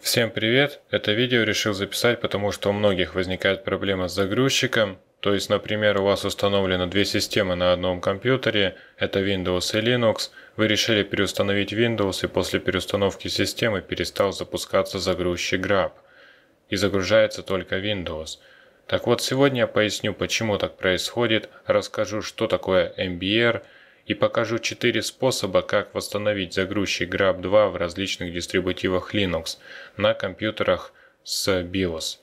Всем привет! Это видео решил записать, потому что у многих возникает проблема с загрузчиком. То есть, например, у вас установлено две системы на одном компьютере, это Windows и Linux. Вы решили переустановить Windows и после переустановки системы перестал запускаться загрузчик Grab. И загружается только Windows. Так вот, сегодня я поясню, почему так происходит, расскажу, что такое MBR и покажу 4 способа, как восстановить загрузчик GRAB2 в различных дистрибутивах Linux на компьютерах с BIOS.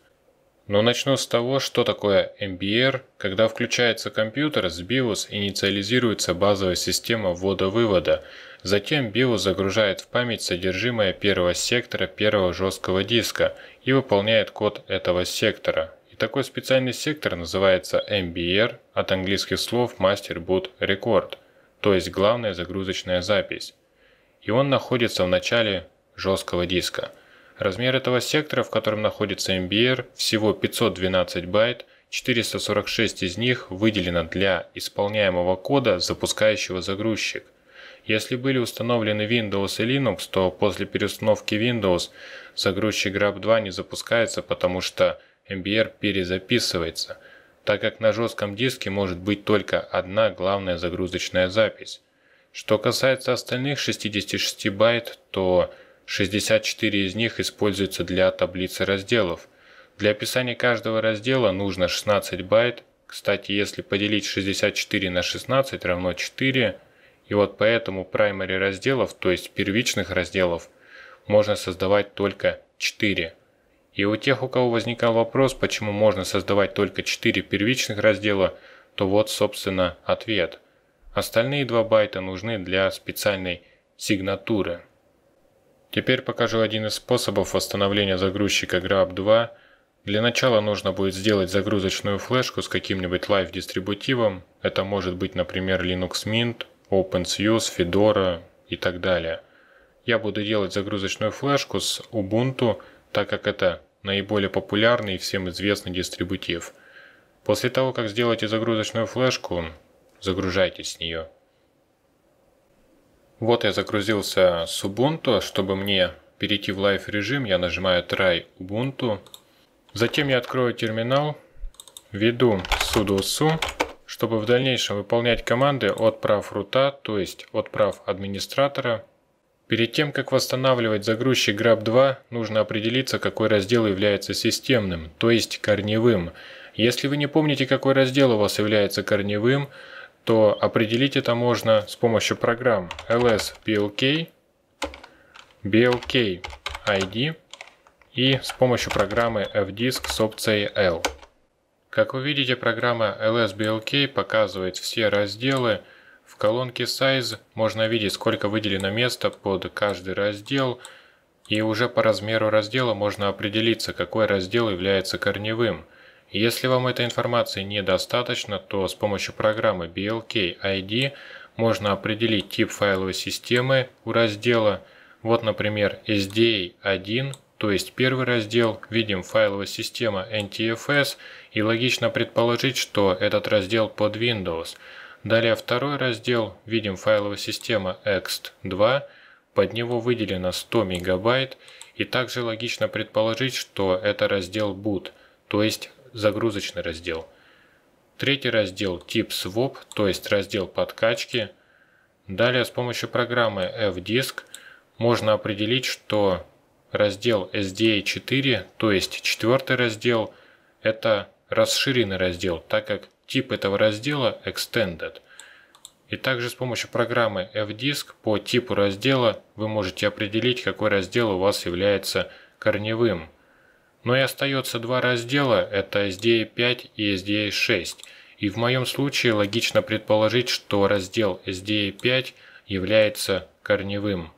Но начну с того, что такое MBR. Когда включается компьютер, с BIOS инициализируется базовая система ввода-вывода. Затем BIOS загружает в память содержимое первого сектора первого жесткого диска и выполняет код этого сектора. И такой специальный сектор называется MBR, от английских слов Master Boot Record, то есть главная загрузочная запись. И он находится в начале жесткого диска. Размер этого сектора, в котором находится MBR, всего 512 байт, 446 из них выделено для исполняемого кода, запускающего загрузчик. Если были установлены Windows и Linux, то после переустановки Windows загрузчик GRAP2 не запускается, потому что MBR перезаписывается, так как на жестком диске может быть только одна главная загрузочная запись. Что касается остальных 66 байт, то 64 из них используются для таблицы разделов. Для описания каждого раздела нужно 16 байт. Кстати, если поделить 64 на 16 равно 4, и вот поэтому primary разделов, то есть первичных разделов, можно создавать только 4. И у тех, у кого возникал вопрос, почему можно создавать только 4 первичных раздела, то вот, собственно, ответ. Остальные 2 байта нужны для специальной сигнатуры. Теперь покажу один из способов восстановления загрузчика Grab 2. Для начала нужно будет сделать загрузочную флешку с каким-нибудь лайв-дистрибутивом. Это может быть, например, Linux Mint, OpenSUSE, Fedora и так далее. Я буду делать загрузочную флешку с Ubuntu – так как это наиболее популярный и всем известный дистрибутив. После того, как сделаете загрузочную флешку, загружайте с нее. Вот я загрузился с Ubuntu, чтобы мне перейти в лайв режим, я нажимаю try Ubuntu. Затем я открою терминал, введу sudo su, чтобы в дальнейшем выполнять команды от прав рута, то есть от прав администратора, Перед тем, как восстанавливать загрузчик GRAP2, нужно определиться, какой раздел является системным, то есть корневым. Если вы не помните, какой раздел у вас является корневым, то определить это можно с помощью программ ls-blk, blk id и с помощью программы fdisk с опцией L. Как вы видите, программа lsblk показывает все разделы, в колонке Size можно видеть, сколько выделено места под каждый раздел, и уже по размеру раздела можно определиться, какой раздел является корневым. Если вам этой информации недостаточно, то с помощью программы BLK-ID можно определить тип файловой системы у раздела. Вот, например, SDA1, то есть первый раздел, видим файловая система NTFS, и логично предположить, что этот раздел под Windows – Далее второй раздел, видим файловая система ext2, под него выделено 100 мегабайт, и также логично предположить, что это раздел boot, то есть загрузочный раздел. Третий раздел тип swap, то есть раздел подкачки. Далее с помощью программы fdisk можно определить, что раздел SDA4, то есть четвертый раздел, это расширенный раздел, так как тип этого раздела Extended. И также с помощью программы FDisk по типу раздела вы можете определить, какой раздел у вас является корневым. Но ну и остается два раздела, это SDA5 и SDA6. И в моем случае логично предположить, что раздел SDA5 является корневым.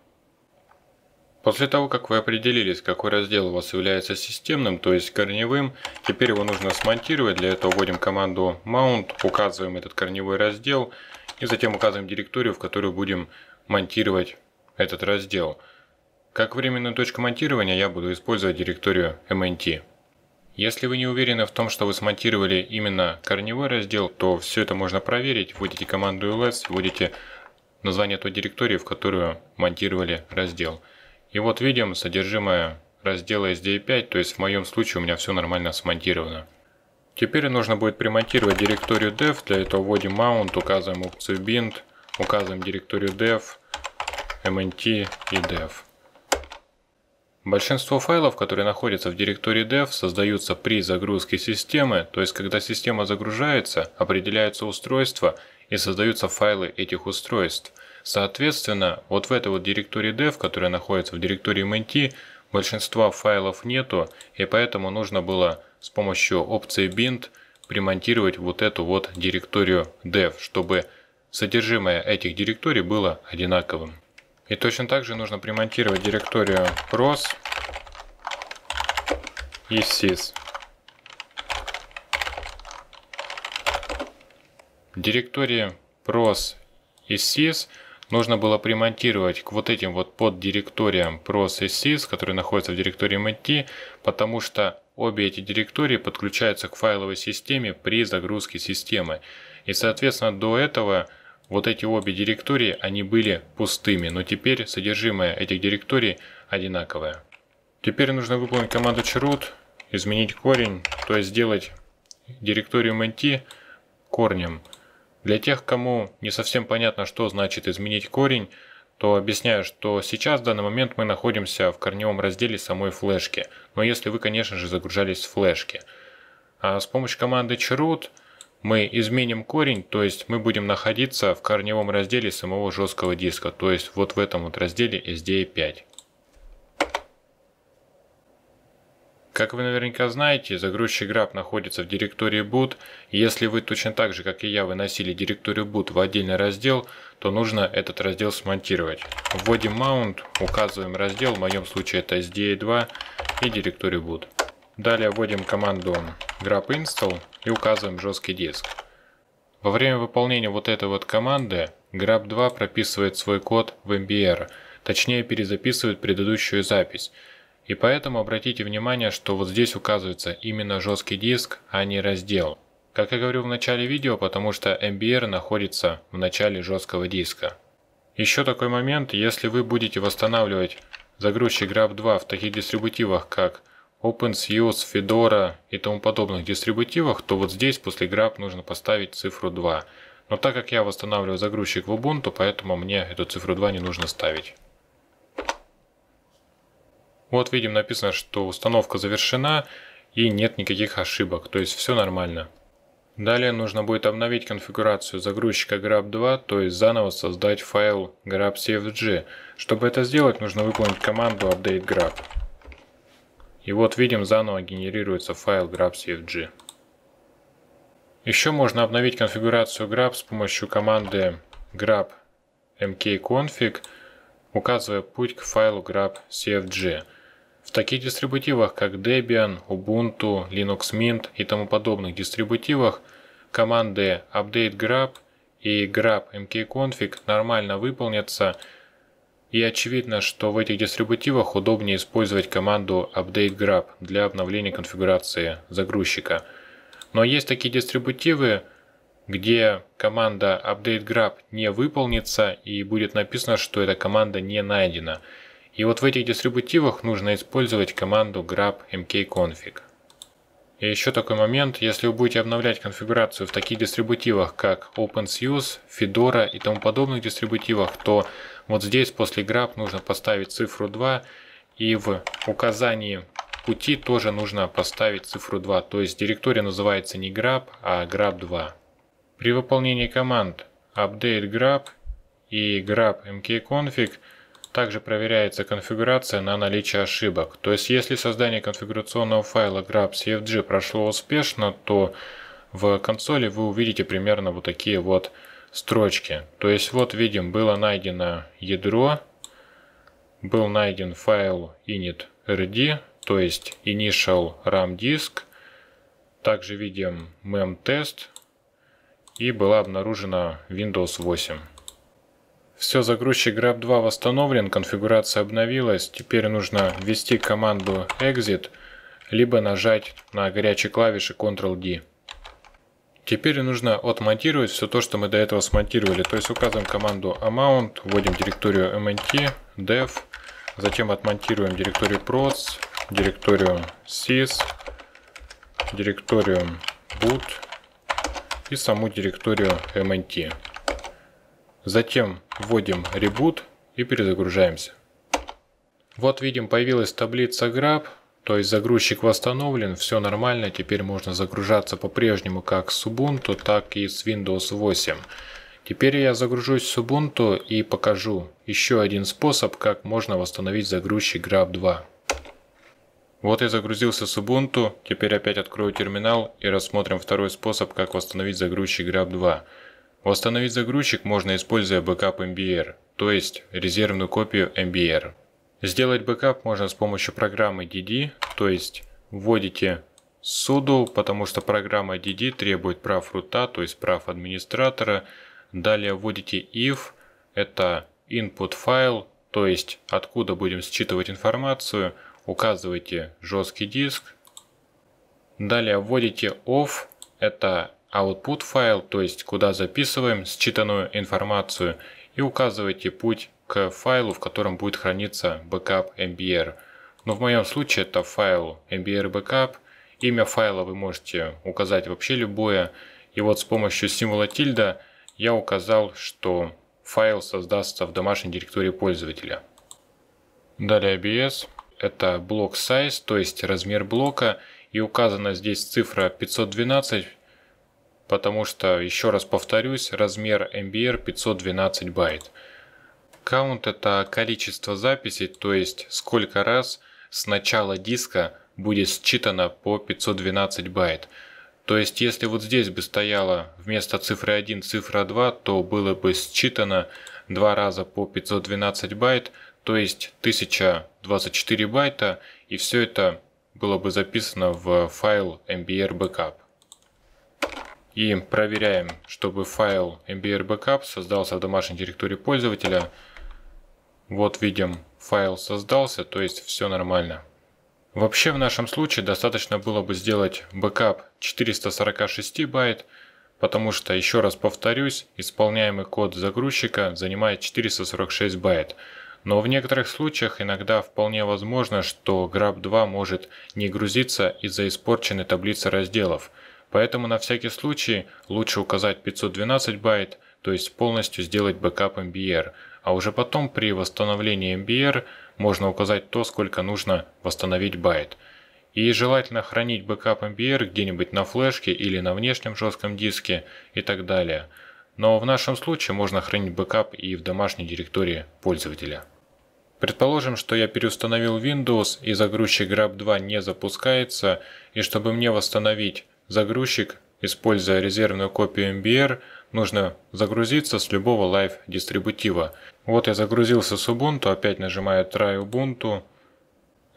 После того, как вы определились, какой раздел у вас является системным, то есть корневым, теперь его нужно смонтировать. Для этого вводим команду mount, указываем этот корневой раздел и затем указываем директорию, в которую будем монтировать этот раздел. Как временную точку монтирования я буду использовать директорию MNT. Если вы не уверены в том, что вы смонтировали именно корневой раздел, то все это можно проверить. Вводите команду ls, вводите название той директории, в которую монтировали раздел. И вот видим содержимое раздела sd 5 то есть в моем случае у меня все нормально смонтировано. Теперь нужно будет примонтировать директорию dev, для этого вводим mount, указываем опцию bind, указываем директорию dev, mnt и dev. Большинство файлов, которые находятся в директории dev, создаются при загрузке системы, то есть когда система загружается, определяется устройство и создаются файлы этих устройств – Соответственно, вот в этой вот директории dev, которая находится в директории MNT, большинства файлов нету, и поэтому нужно было с помощью опции bind примонтировать вот эту вот директорию dev, чтобы содержимое этих директорий было одинаковым. И точно так же нужно примонтировать директорию pros и sys. Директории pros и sys – нужно было примонтировать к вот этим вот под директориям processes, которые находятся в директории MT, потому что обе эти директории подключаются к файловой системе при загрузке системы. И соответственно до этого вот эти обе директории, они были пустыми, но теперь содержимое этих директорий одинаковое. Теперь нужно выполнить команду chroot, изменить корень, то есть сделать директорию MT корнем. Для тех, кому не совсем понятно, что значит изменить корень, то объясняю, что сейчас в данный момент мы находимся в корневом разделе самой флешки, но если вы, конечно же, загружались с флешки. А с помощью команды chroot мы изменим корень, то есть мы будем находиться в корневом разделе самого жесткого диска, то есть вот в этом вот разделе sd 5 Как вы наверняка знаете, загрузчик Grab находится в директории Boot. Если вы точно так же, как и я, выносили директорию Boot в отдельный раздел, то нужно этот раздел смонтировать. Вводим mount, указываем раздел, в моем случае это SDA2 и директорию Boot. Далее вводим команду grab install и указываем жесткий диск. Во время выполнения вот этой вот команды Grab2 прописывает свой код в MBR, точнее перезаписывает предыдущую запись. И поэтому обратите внимание, что вот здесь указывается именно жесткий диск, а не раздел. Как я говорю в начале видео, потому что MBR находится в начале жесткого диска. Еще такой момент, если вы будете восстанавливать загрузчик GRAP2 в таких дистрибутивах, как OpenSUSE, Fedora и тому подобных дистрибутивах, то вот здесь после grab нужно поставить цифру 2. Но так как я восстанавливаю загрузчик в Ubuntu, поэтому мне эту цифру 2 не нужно ставить. Вот видим написано, что установка завершена и нет никаких ошибок, то есть все нормально. Далее нужно будет обновить конфигурацию загрузчика grab2, то есть заново создать файл grab.cfg. Чтобы это сделать, нужно выполнить команду update grab. И вот видим, заново генерируется файл grab.cfg. Еще можно обновить конфигурацию grab с помощью команды grab mkconfig, указывая путь к файлу grab.cfg. В таких дистрибутивах, как Debian, Ubuntu, Linux Mint и тому подобных дистрибутивах, команды update grab и grab mkconfig нормально выполнятся, и очевидно, что в этих дистрибутивах удобнее использовать команду update grab для обновления конфигурации загрузчика. Но есть такие дистрибутивы, где команда update grab не выполнится и будет написано, что эта команда не найдена. И вот в этих дистрибутивах нужно использовать команду grab mkconfig. И еще такой момент, если вы будете обновлять конфигурацию в таких дистрибутивах, как OpenSUSE, Fedora и тому подобных дистрибутивах, то вот здесь после grab нужно поставить цифру 2 и в указании пути тоже нужно поставить цифру 2, то есть директория называется не grab, а grab2. При выполнении команд update grab и grab mkconfig – также проверяется конфигурация на наличие ошибок. То есть если создание конфигурационного файла grab.cfg прошло успешно, то в консоли вы увидите примерно вот такие вот строчки. То есть вот видим, было найдено ядро, был найден файл init.rd, то есть initial RAM disk. Также видим memtest и была обнаружена Windows 8. Все, загрузчик Grab 2 восстановлен, конфигурация обновилась. Теперь нужно ввести команду Exit, либо нажать на горячей клавиши Ctrl-D. Теперь нужно отмонтировать все то, что мы до этого смонтировали. То есть указываем команду amount, вводим директорию mnt, dev, затем отмонтируем директорию procs, директорию sys, директорию boot и саму директорию mnt. Затем вводим Reboot и перезагружаемся. Вот видим появилась таблица Grab, то есть загрузчик восстановлен, все нормально, теперь можно загружаться по-прежнему как с Ubuntu, так и с Windows 8. Теперь я загружусь с Ubuntu и покажу еще один способ, как можно восстановить загрузчик Grab 2. Вот я загрузился с Ubuntu, теперь опять открою терминал и рассмотрим второй способ, как восстановить загрузчик Grab 2. Восстановить загрузчик можно, используя бэкап MBR, то есть резервную копию MBR. Сделать бэкап можно с помощью программы DD, то есть вводите sudo, потому что программа DD требует прав рута, то есть прав администратора. Далее вводите if, это input файл, то есть откуда будем считывать информацию. Указывайте жесткий диск. Далее вводите off, это output файл, то есть куда записываем считанную информацию и указывайте путь к файлу, в котором будет храниться backup MBR. Но в моем случае это файл MBR backup. Имя файла вы можете указать вообще любое. И вот с помощью символа тильда я указал, что файл создастся в домашней директории пользователя. Далее BS. Это блок size, то есть размер блока. И указана здесь цифра 512 потому что, еще раз повторюсь, размер MBR 512 байт. Каунт – это количество записей, то есть сколько раз с начала диска будет считано по 512 байт. То есть если вот здесь бы стояла вместо цифры 1 цифра 2, то было бы считано 2 раза по 512 байт, то есть 1024 байта, и все это было бы записано в файл MBR Backup и проверяем, чтобы файл mbr backup создался в домашней директории пользователя. Вот видим, файл создался, то есть все нормально. Вообще в нашем случае достаточно было бы сделать бэкап 446 байт, потому что, еще раз повторюсь, исполняемый код загрузчика занимает 446 байт. Но в некоторых случаях иногда вполне возможно, что Grab 2 может не грузиться из-за испорченной таблицы разделов – Поэтому на всякий случай лучше указать 512 байт, то есть полностью сделать бэкап MBR, а уже потом при восстановлении MBR можно указать то, сколько нужно восстановить байт. И желательно хранить бэкап MBR где-нибудь на флешке или на внешнем жестком диске и так далее. Но в нашем случае можно хранить бэкап и в домашней директории пользователя. Предположим, что я переустановил Windows и загрузчик Grab 2 не запускается, и чтобы мне восстановить Загрузчик, используя резервную копию MBR, нужно загрузиться с любого Live дистрибутива. Вот я загрузился с Ubuntu, опять нажимаю Try Ubuntu.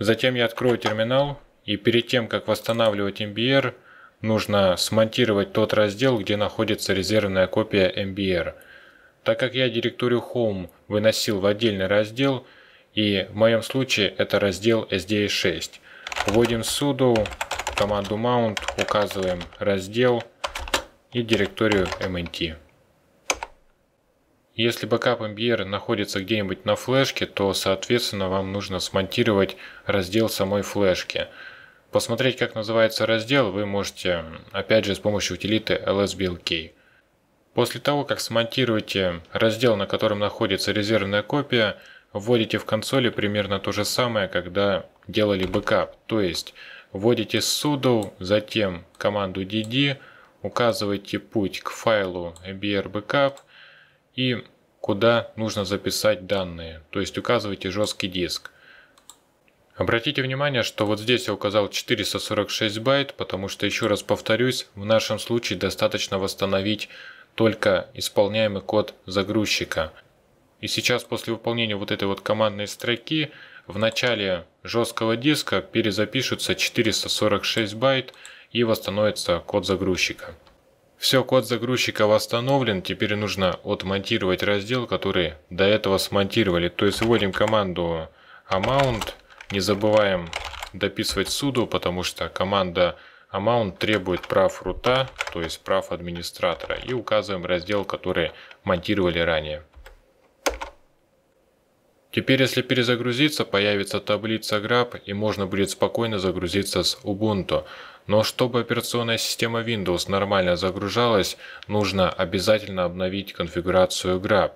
Затем я открою терминал и перед тем, как восстанавливать MBR, нужно смонтировать тот раздел, где находится резервная копия MBR. Так как я директорию Home выносил в отдельный раздел, и в моем случае это раздел SDA6. Вводим sudo команду mount, указываем раздел и директорию MNT. Если бэкап MBR находится где-нибудь на флешке, то соответственно вам нужно смонтировать раздел самой флешки. Посмотреть как называется раздел вы можете опять же с помощью утилиты lsblk. После того как смонтируете раздел на котором находится резервная копия, вводите в консоли примерно то же самое когда делали бэкап, то есть Вводите sudo, затем команду dd, указываете путь к файлу brbackup и куда нужно записать данные, то есть указываете жесткий диск. Обратите внимание, что вот здесь я указал 446 байт, потому что, еще раз повторюсь, в нашем случае достаточно восстановить только исполняемый код загрузчика. И сейчас после выполнения вот этой вот командной строки в начале жесткого диска перезапишутся 446 байт и восстановится код загрузчика. Все, код загрузчика восстановлен, теперь нужно отмонтировать раздел, который до этого смонтировали. То есть вводим команду amount, не забываем дописывать sudo, потому что команда amount требует прав рута, то есть прав администратора, и указываем раздел, который монтировали ранее. Теперь, если перезагрузиться, появится таблица GRAB и можно будет спокойно загрузиться с Ubuntu. Но чтобы операционная система Windows нормально загружалась, нужно обязательно обновить конфигурацию GRAB.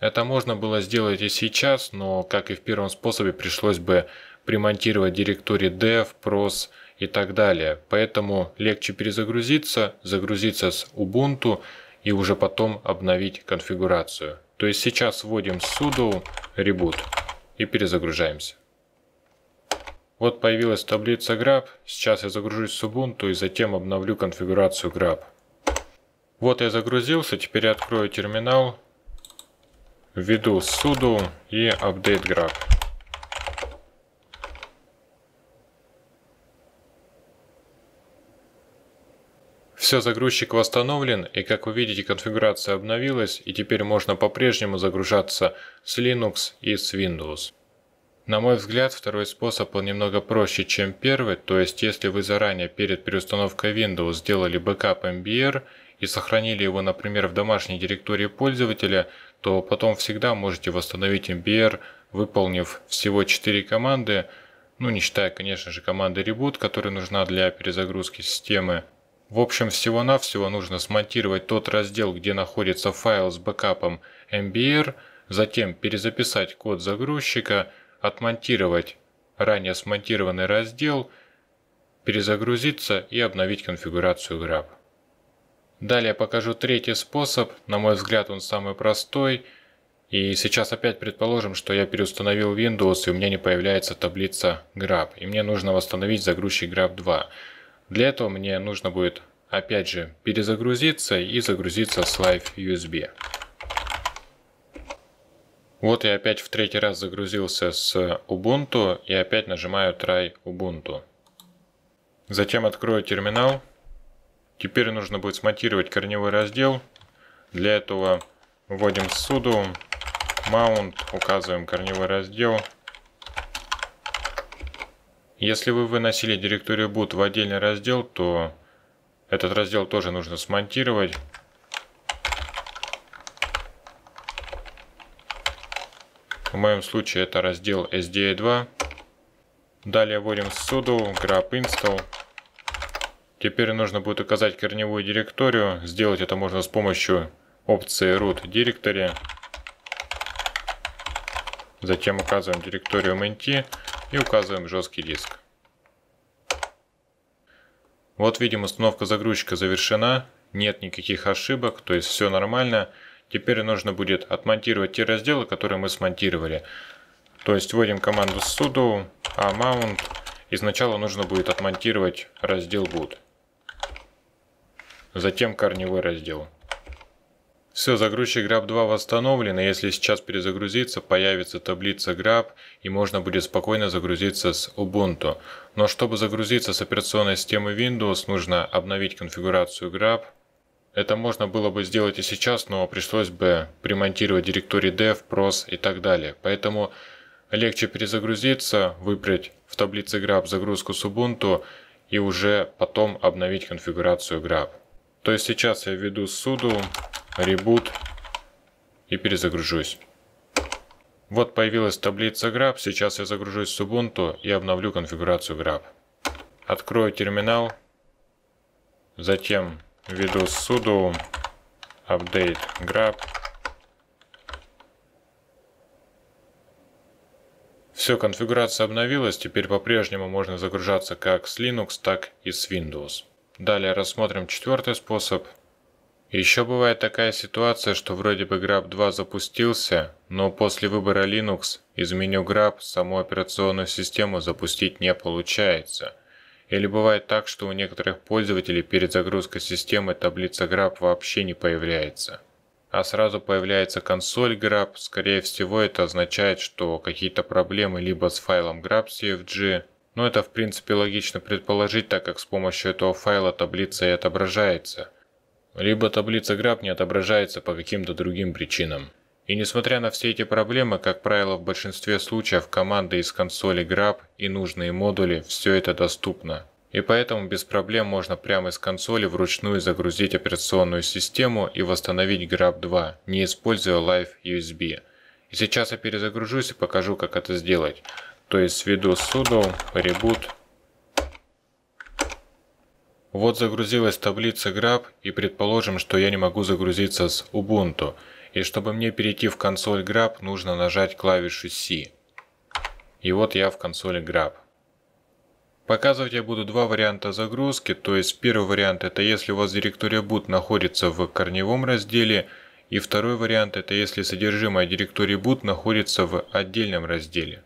Это можно было сделать и сейчас, но как и в первом способе пришлось бы примонтировать директории dev, pros и так далее. Поэтому легче перезагрузиться, загрузиться с Ubuntu и уже потом обновить конфигурацию. То есть сейчас вводим sudo Reboot и перезагружаемся. Вот появилась таблица Grab. Сейчас я загружусь с Ubuntu и затем обновлю конфигурацию Grab. Вот я загрузился, теперь я открою терминал, введу sudo и update grab. Все, загрузчик восстановлен, и как вы видите, конфигурация обновилась, и теперь можно по-прежнему загружаться с Linux и с Windows. На мой взгляд, второй способ он немного проще, чем первый, то есть если вы заранее перед переустановкой Windows сделали бэкап MBR и сохранили его, например, в домашней директории пользователя, то потом всегда можете восстановить MBR, выполнив всего 4 команды, ну не считая, конечно же, команды reboot, которая нужна для перезагрузки системы. В общем, всего-навсего нужно смонтировать тот раздел, где находится файл с бэкапом MBR, затем перезаписать код загрузчика, отмонтировать ранее смонтированный раздел, перезагрузиться и обновить конфигурацию Grab. Далее покажу третий способ, на мой взгляд он самый простой. И сейчас опять предположим, что я переустановил Windows и у меня не появляется таблица Grab, и мне нужно восстановить загрузчик Grab 2. Для этого мне нужно будет опять же перезагрузиться и загрузиться с Live USB. Вот я опять в третий раз загрузился с Ubuntu и опять нажимаю Try Ubuntu. Затем открою терминал. Теперь нужно будет смонтировать корневой раздел. Для этого вводим sudo mount, указываем корневой раздел если вы выносили директорию boot в отдельный раздел, то этот раздел тоже нужно смонтировать. В моем случае это раздел SDA2. Далее вводим sudo grep install. Теперь нужно будет указать корневую директорию. Сделать это можно с помощью опции root directory. Затем указываем директорию mnt и указываем жесткий диск. Вот видим установка загрузчика завершена, нет никаких ошибок, то есть все нормально. Теперь нужно будет отмонтировать те разделы, которые мы смонтировали. То есть вводим команду sudo amount. И сначала нужно будет отмонтировать раздел boot. Затем корневой раздел. Все, загрузчик Grab 2 восстановлен, и если сейчас перезагрузиться, появится таблица Grab, и можно будет спокойно загрузиться с Ubuntu. Но чтобы загрузиться с операционной системы Windows, нужно обновить конфигурацию Grab. Это можно было бы сделать и сейчас, но пришлось бы примонтировать директории dev, pros и так далее. Поэтому легче перезагрузиться, выбрать в таблице Grab загрузку с Ubuntu и уже потом обновить конфигурацию Grab. То есть сейчас я введу sudo ребут и перезагружусь. Вот появилась таблица Grab, сейчас я загружусь с Ubuntu и обновлю конфигурацию Grab. Открою терминал, затем введу sudo update grab. Все, конфигурация обновилась, теперь по-прежнему можно загружаться как с Linux, так и с Windows. Далее рассмотрим четвертый способ – еще бывает такая ситуация, что вроде бы Grab 2 запустился, но после выбора Linux из меню Grab саму операционную систему запустить не получается. Или бывает так, что у некоторых пользователей перед загрузкой системы таблица Grab вообще не появляется. А сразу появляется консоль Grab, скорее всего это означает, что какие-то проблемы либо с файлом GRABCFG, но ну, это в принципе логично предположить, так как с помощью этого файла таблица и отображается – либо таблица граб не отображается по каким-то другим причинам. И несмотря на все эти проблемы, как правило, в большинстве случаев команды из консоли граб и нужные модули – все это доступно. И поэтому без проблем можно прямо из консоли вручную загрузить операционную систему и восстановить GRAB 2, не используя Live USB. И сейчас я перезагружусь и покажу, как это сделать. То есть введу sudo reboot вот загрузилась таблица Grab, и предположим, что я не могу загрузиться с Ubuntu, и чтобы мне перейти в консоль Grab, нужно нажать клавишу C. И вот я в консоли Grab. Показывать я буду два варианта загрузки, то есть первый вариант это если у вас директория boot находится в корневом разделе, и второй вариант это если содержимое директории boot находится в отдельном разделе.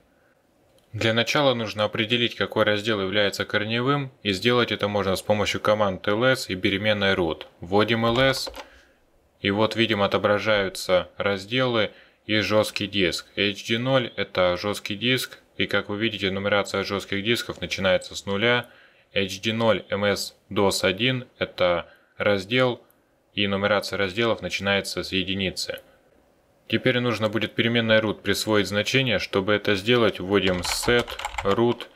Для начала нужно определить, какой раздел является корневым, и сделать это можно с помощью команд ls и переменной root. Вводим ls, и вот видим отображаются разделы и жесткий диск. HD0 это жесткий диск, и как вы видите, нумерация жестких дисков начинается с нуля. HD0 MS-DOS1 это раздел, и нумерация разделов начинается с единицы. Теперь нужно будет переменной root присвоить значение. Чтобы это сделать, вводим set root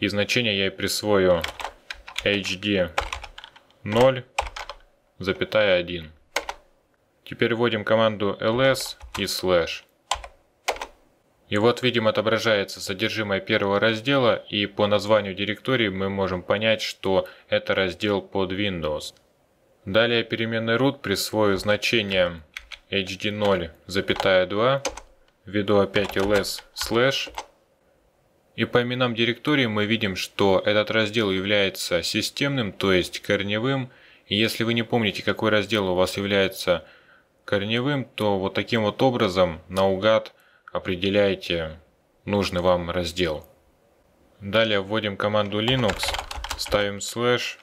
и значение я и присвою hd 0,1. Теперь вводим команду ls и слэш. И вот видим отображается содержимое первого раздела и по названию директории мы можем понять, что это раздел под Windows. Далее переменной root присвою значение hd0,2, введу опять ls слэш. И по именам директории мы видим, что этот раздел является системным, то есть корневым. И если вы не помните, какой раздел у вас является корневым, то вот таким вот образом наугад определяете нужный вам раздел. Далее вводим команду Linux, ставим слэш,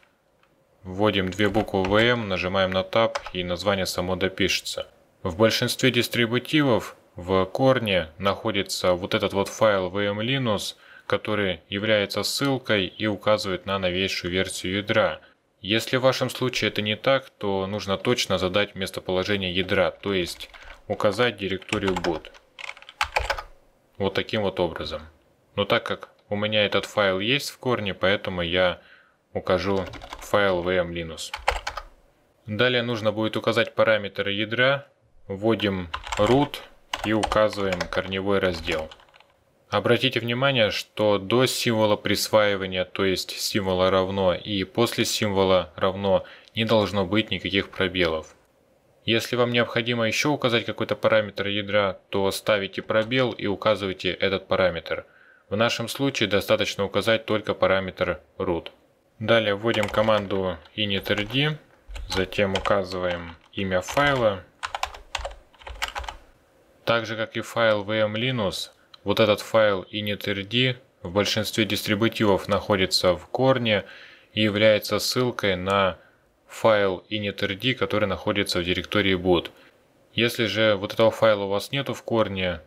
вводим две буквы VM, нажимаем на Tab и название само допишется. В большинстве дистрибутивов в корне находится вот этот вот файл vm-linux, который является ссылкой и указывает на новейшую версию ядра. Если в вашем случае это не так, то нужно точно задать местоположение ядра, то есть указать директорию boot. Вот таким вот образом. Но так как у меня этот файл есть в корне, поэтому я укажу файл vm-linux. Далее нужно будет указать параметры ядра, Вводим root и указываем корневой раздел. Обратите внимание, что до символа присваивания, то есть символа равно и после символа равно не должно быть никаких пробелов. Если вам необходимо еще указать какой-то параметр ядра, то ставите пробел и указывайте этот параметр. В нашем случае достаточно указать только параметр root. Далее вводим команду initrd, затем указываем имя файла так же как и файл vm-linux, вот этот файл init.rd в большинстве дистрибутивов находится в корне и является ссылкой на файл init.rd, который находится в директории boot. Если же вот этого файла у вас нету в корне,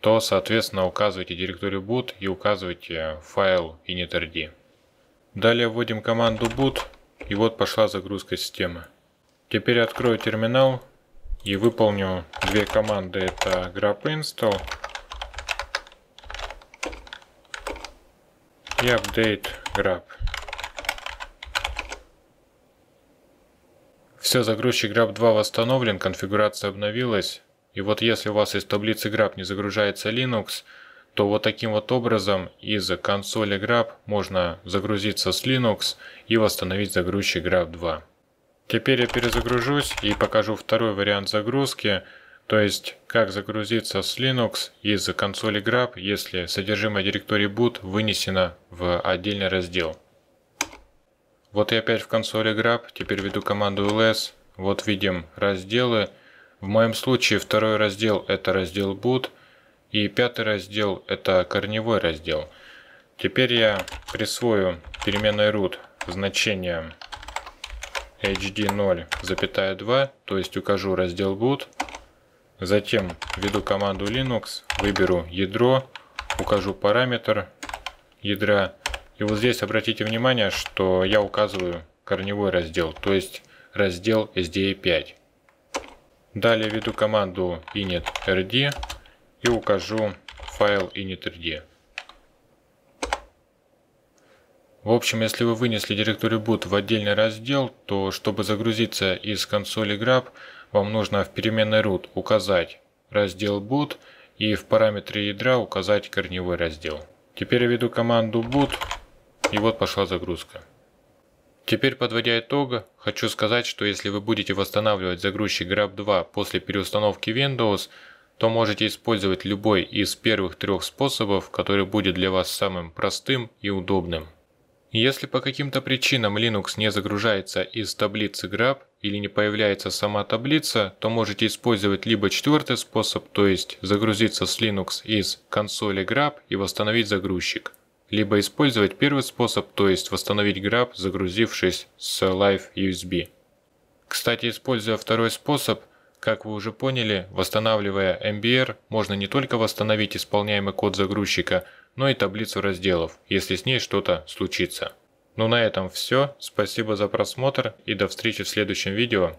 то, соответственно, указывайте директорию boot и указывайте файл init.rd. Далее вводим команду boot, и вот пошла загрузка системы. Теперь открою терминал и выполню две команды. Это grab install и update grab. Все, загрузчик Grab 2 восстановлен, конфигурация обновилась. И вот если у вас из таблицы Grab не загружается Linux, то вот таким вот образом из консоли Grab можно загрузиться с Linux и восстановить загрузчик Grab 2. Теперь я перезагружусь и покажу второй вариант загрузки, то есть как загрузиться с Linux из консоли Grab, если содержимое директории boot вынесено в отдельный раздел. Вот я опять в консоли Grab, теперь веду команду ls, вот видим разделы. В моем случае второй раздел это раздел boot и пятый раздел это корневой раздел. Теперь я присвою переменной root значение hd0,2, то есть укажу раздел boot, затем введу команду linux, выберу ядро, укажу параметр ядра, и вот здесь обратите внимание, что я указываю корневой раздел, то есть раздел SDA5. Далее введу команду initrd и укажу файл initrd. В общем, если вы вынесли директорию boot в отдельный раздел, то чтобы загрузиться из консоли grab, вам нужно в переменной root указать раздел boot и в параметре ядра указать корневой раздел. Теперь я веду команду boot и вот пошла загрузка. Теперь, подводя итога, хочу сказать, что если вы будете восстанавливать загрузчик grab 2 после переустановки Windows, то можете использовать любой из первых трех способов, который будет для вас самым простым и удобным. Если по каким-то причинам Linux не загружается из таблицы grab или не появляется сама таблица, то можете использовать либо четвертый способ, то есть загрузиться с Linux из консоли grab и восстановить загрузчик, либо использовать первый способ, то есть восстановить grab, загрузившись с Live USB. Кстати, используя второй способ, как вы уже поняли, восстанавливая MBR, можно не только восстановить исполняемый код загрузчика, но и таблицу разделов, если с ней что-то случится. Ну на этом все, спасибо за просмотр и до встречи в следующем видео.